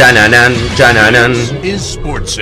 Chananan, chananan. Sports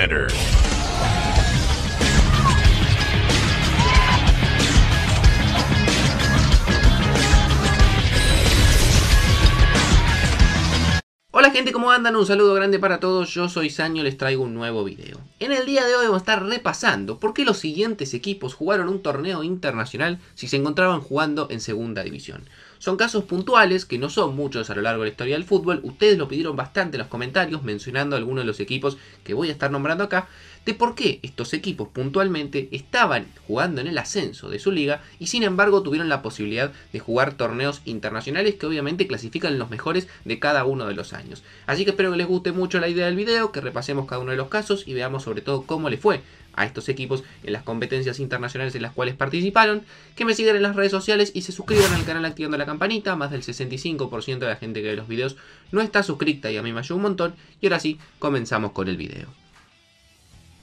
Hola gente, ¿cómo andan? Un saludo grande para todos, yo soy Saño, les traigo un nuevo video. En el día de hoy vamos a estar repasando por qué los siguientes equipos jugaron un torneo internacional si se encontraban jugando en segunda división. Son casos puntuales, que no son muchos a lo largo de la historia del fútbol. Ustedes lo pidieron bastante en los comentarios, mencionando algunos de los equipos que voy a estar nombrando acá de por qué estos equipos puntualmente estaban jugando en el ascenso de su liga y sin embargo tuvieron la posibilidad de jugar torneos internacionales que obviamente clasifican los mejores de cada uno de los años. Así que espero que les guste mucho la idea del video, que repasemos cada uno de los casos y veamos sobre todo cómo le fue a estos equipos en las competencias internacionales en las cuales participaron, que me sigan en las redes sociales y se suscriban al canal activando la campanita, más del 65% de la gente que ve los videos no está suscrita y a mí me ayuda un montón, y ahora sí, comenzamos con el video.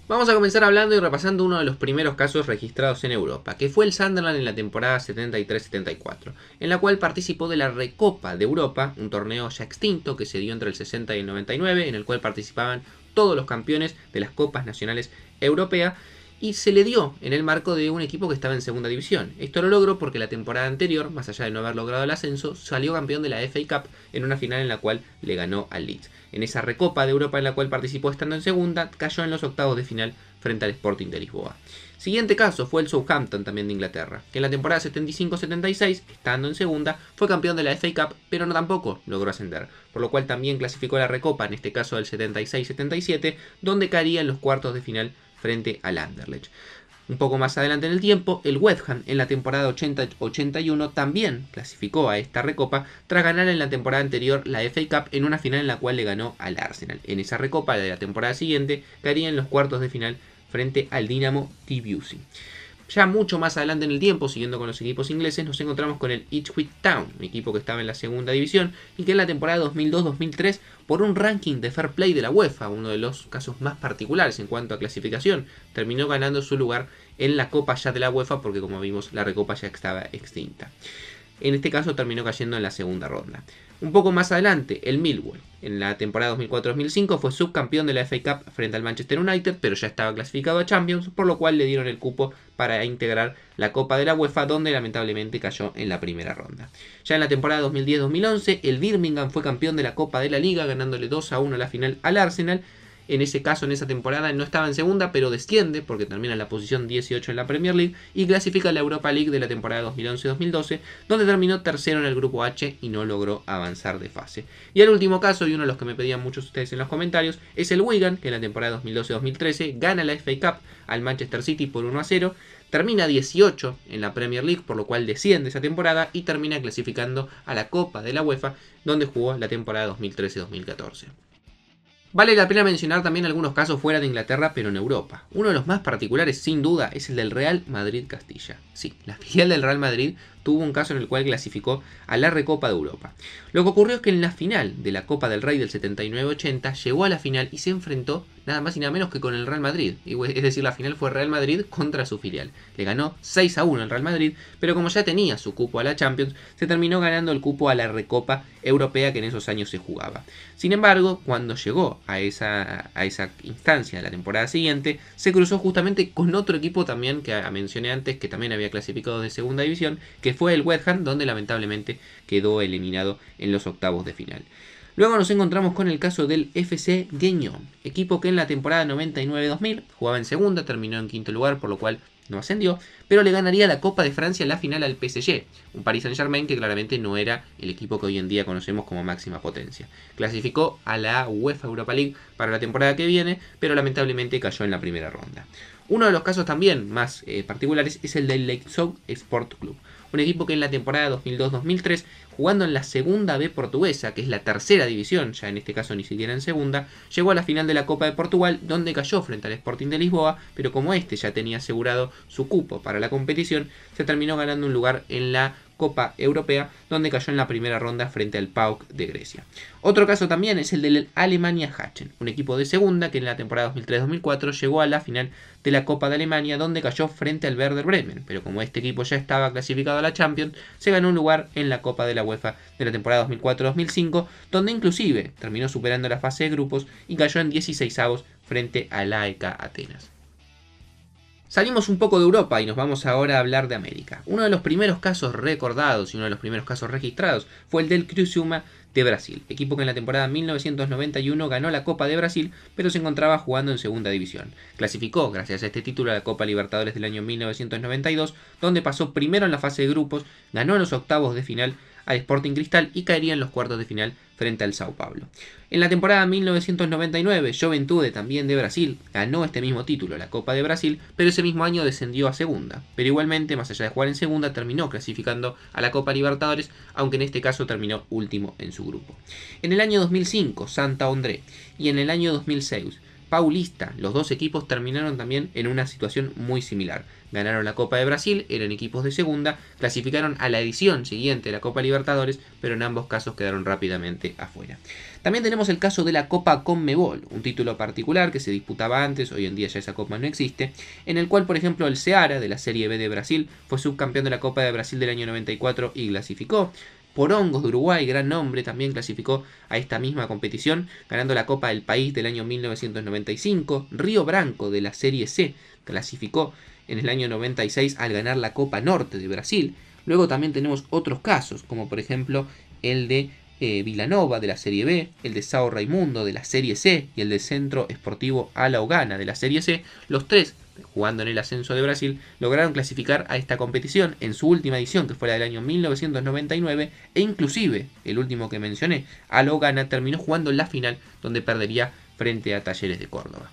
Vamos a comenzar hablando y repasando uno de los primeros casos registrados en Europa, que fue el Sunderland en la temporada 73-74, en la cual participó de la Recopa de Europa, un torneo ya extinto que se dio entre el 60 y el 99, en el cual participaban todos los campeones de las copas nacionales europeas, y se le dio en el marco de un equipo que estaba en segunda división. Esto lo logró porque la temporada anterior, más allá de no haber logrado el ascenso, salió campeón de la FA Cup en una final en la cual le ganó al Leeds. En esa recopa de Europa en la cual participó estando en segunda, cayó en los octavos de final frente al Sporting de Lisboa. Siguiente caso fue el Southampton también de Inglaterra, que en la temporada 75-76, estando en segunda, fue campeón de la FA Cup, pero no tampoco logró ascender, por lo cual también clasificó la recopa, en este caso del 76-77, donde caería en los cuartos de final frente al Anderlecht. Un poco más adelante en el tiempo, el West Ham en la temporada 80-81 también clasificó a esta recopa tras ganar en la temporada anterior la FA Cup en una final en la cual le ganó al Arsenal. En esa recopa de la temporada siguiente caería en los cuartos de final frente al Dinamo Tbilisi. Ya mucho más adelante en el tiempo, siguiendo con los equipos ingleses, nos encontramos con el Ipswich Town, un equipo que estaba en la segunda división y que en la temporada 2002-2003, por un ranking de fair play de la UEFA, uno de los casos más particulares en cuanto a clasificación, terminó ganando su lugar en la Copa ya de la UEFA porque como vimos la Recopa ya estaba extinta. En este caso terminó cayendo en la segunda ronda. Un poco más adelante, el Millwall. En la temporada 2004-2005 fue subcampeón de la FA Cup frente al Manchester United, pero ya estaba clasificado a Champions, por lo cual le dieron el cupo para integrar la Copa de la UEFA, donde lamentablemente cayó en la primera ronda. Ya en la temporada 2010-2011, el Birmingham fue campeón de la Copa de la Liga, ganándole 2 a 1 la final al Arsenal, en ese caso, en esa temporada, no estaba en segunda, pero desciende porque termina en la posición 18 en la Premier League y clasifica a la Europa League de la temporada 2011-2012, donde terminó tercero en el grupo H y no logró avanzar de fase. Y el último caso, y uno de los que me pedían muchos ustedes en los comentarios, es el Wigan, que en la temporada 2012-2013 gana la FA Cup al Manchester City por 1 a 0, termina 18 en la Premier League, por lo cual desciende esa temporada y termina clasificando a la Copa de la UEFA, donde jugó la temporada 2013-2014. Vale la pena mencionar también algunos casos fuera de Inglaterra, pero en Europa. Uno de los más particulares, sin duda, es el del Real Madrid-Castilla. Sí, la filial del Real Madrid tuvo un caso en el cual clasificó a la Recopa de Europa. Lo que ocurrió es que en la final de la Copa del Rey del 79-80 llegó a la final y se enfrentó nada más y nada menos que con el Real Madrid. Es decir, la final fue Real Madrid contra su filial. Le ganó 6 a 1 al Real Madrid, pero como ya tenía su cupo a la Champions, se terminó ganando el cupo a la Recopa Europea que en esos años se jugaba. Sin embargo, cuando llegó a esa, a esa instancia de la temporada siguiente, se cruzó justamente con otro equipo también que mencioné antes, que también había clasificado de segunda división, que fue el West Ham, donde lamentablemente quedó eliminado en los octavos de final. Luego nos encontramos con el caso del FC Guiñón, equipo que en la temporada 99-2000 jugaba en segunda, terminó en quinto lugar, por lo cual no ascendió, pero le ganaría la Copa de Francia en la final al PSG, un Paris Saint-Germain que claramente no era el equipo que hoy en día conocemos como máxima potencia. Clasificó a la UEFA Europa League para la temporada que viene, pero lamentablemente cayó en la primera ronda. Uno de los casos también más eh, particulares es el del Leipzig Sport Club, un equipo que en la temporada 2002-2003, jugando en la segunda B portuguesa, que es la tercera división, ya en este caso ni siquiera en segunda, llegó a la final de la Copa de Portugal, donde cayó frente al Sporting de Lisboa, pero como este ya tenía asegurado su cupo para la competición, se terminó ganando un lugar en la Copa Europea, donde cayó en la primera ronda frente al PAOK de Grecia. Otro caso también es el del Alemania Hachen, un equipo de segunda que en la temporada 2003-2004 llegó a la final de la Copa de Alemania, donde cayó frente al Werder Bremen, pero como este equipo ya estaba clasificado a la Champions, se ganó un lugar en la Copa de la UEFA de la temporada 2004-2005, donde inclusive terminó superando la fase de grupos y cayó en 16avos frente al AEK Atenas. Salimos un poco de Europa y nos vamos ahora a hablar de América. Uno de los primeros casos recordados y uno de los primeros casos registrados fue el del Cruzuma de Brasil, equipo que en la temporada 1991 ganó la Copa de Brasil, pero se encontraba jugando en segunda división. Clasificó gracias a este título a la Copa Libertadores del año 1992, donde pasó primero en la fase de grupos, ganó en los octavos de final al Sporting Cristal y caería en los cuartos de final frente al Sao Paulo. En la temporada 1999, Juventude, también de Brasil, ganó este mismo título, la Copa de Brasil, pero ese mismo año descendió a segunda. Pero igualmente, más allá de jugar en segunda, terminó clasificando a la Copa Libertadores, aunque en este caso terminó último en su grupo. En el año 2005, Santa André, y en el año 2006, Paulista. Los dos equipos terminaron también en una situación muy similar. Ganaron la Copa de Brasil, eran equipos de segunda, clasificaron a la edición siguiente de la Copa Libertadores, pero en ambos casos quedaron rápidamente afuera. También tenemos el caso de la Copa Conmebol, un título particular que se disputaba antes, hoy en día ya esa copa no existe, en el cual por ejemplo el Ceará de la Serie B de Brasil fue subcampeón de la Copa de Brasil del año 94 y clasificó. Porongos de Uruguay, gran nombre, también clasificó a esta misma competición, ganando la Copa del País del año 1995. Río Branco de la Serie C clasificó en el año 96 al ganar la Copa Norte de Brasil. Luego también tenemos otros casos, como por ejemplo el de Villanova eh, Vilanova de la Serie B, el de Sao Raimundo de la Serie C y el de Centro Esportivo Alaugana de la Serie C. Los tres jugando en el ascenso de Brasil, lograron clasificar a esta competición en su última edición, que fue la del año 1999, e inclusive, el último que mencioné, a Logana terminó jugando en la final, donde perdería frente a Talleres de Córdoba.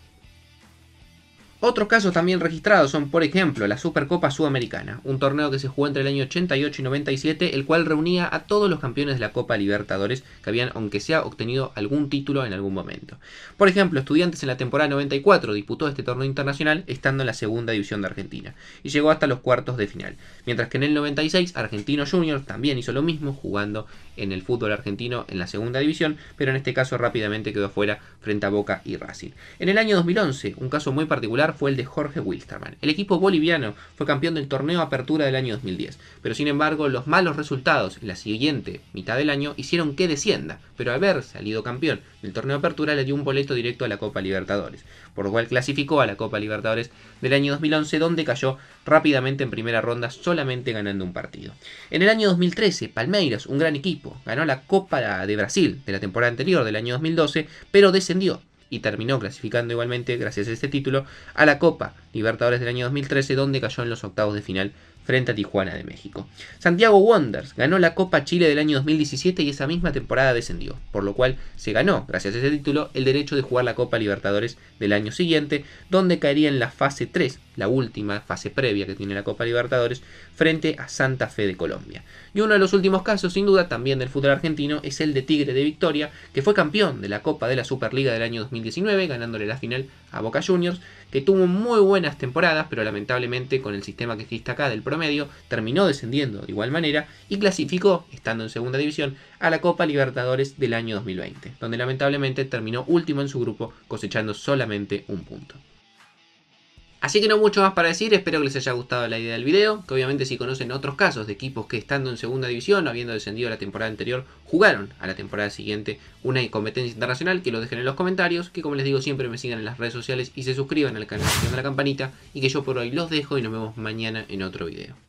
Otros casos también registrados son, por ejemplo, la Supercopa Sudamericana, un torneo que se jugó entre el año 88 y 97, el cual reunía a todos los campeones de la Copa Libertadores que habían, aunque sea, obtenido algún título en algún momento. Por ejemplo, Estudiantes en la temporada 94 disputó este torneo internacional estando en la segunda división de Argentina y llegó hasta los cuartos de final, mientras que en el 96 Argentino Juniors también hizo lo mismo jugando en el fútbol argentino en la segunda división, pero en este caso rápidamente quedó fuera frente a Boca y Racing. En el año 2011, un caso muy particular fue el de Jorge Wilstermann. El equipo boliviano fue campeón del torneo Apertura del año 2010, pero sin embargo los malos resultados en la siguiente mitad del año hicieron que descienda, pero al haber salido campeón del torneo Apertura le dio un boleto directo a la Copa Libertadores, por lo cual clasificó a la Copa Libertadores del año 2011 donde cayó rápidamente en primera ronda solamente ganando un partido. En el año 2013, Palmeiras, un gran equipo, ganó la Copa de Brasil de la temporada anterior del año 2012, pero descendió y terminó clasificando igualmente, gracias a este título, a la Copa Libertadores del año 2013, donde cayó en los octavos de final frente a Tijuana de México. Santiago Wonders ganó la Copa Chile del año 2017 y esa misma temporada descendió, por lo cual se ganó, gracias a ese título, el derecho de jugar la Copa Libertadores del año siguiente, donde caería en la fase 3 la última fase previa que tiene la Copa Libertadores, frente a Santa Fe de Colombia. Y uno de los últimos casos, sin duda, también del fútbol argentino, es el de Tigre de Victoria, que fue campeón de la Copa de la Superliga del año 2019, ganándole la final a Boca Juniors, que tuvo muy buenas temporadas, pero lamentablemente con el sistema que existe acá del promedio, terminó descendiendo de igual manera y clasificó, estando en segunda división, a la Copa Libertadores del año 2020, donde lamentablemente terminó último en su grupo cosechando solamente un punto. Así que no mucho más para decir, espero que les haya gustado la idea del video, que obviamente si conocen otros casos de equipos que estando en segunda división habiendo descendido la temporada anterior, jugaron a la temporada siguiente una competencia internacional, que lo dejen en los comentarios, que como les digo siempre me sigan en las redes sociales y se suscriban al canal de la campanita, y que yo por hoy los dejo y nos vemos mañana en otro video.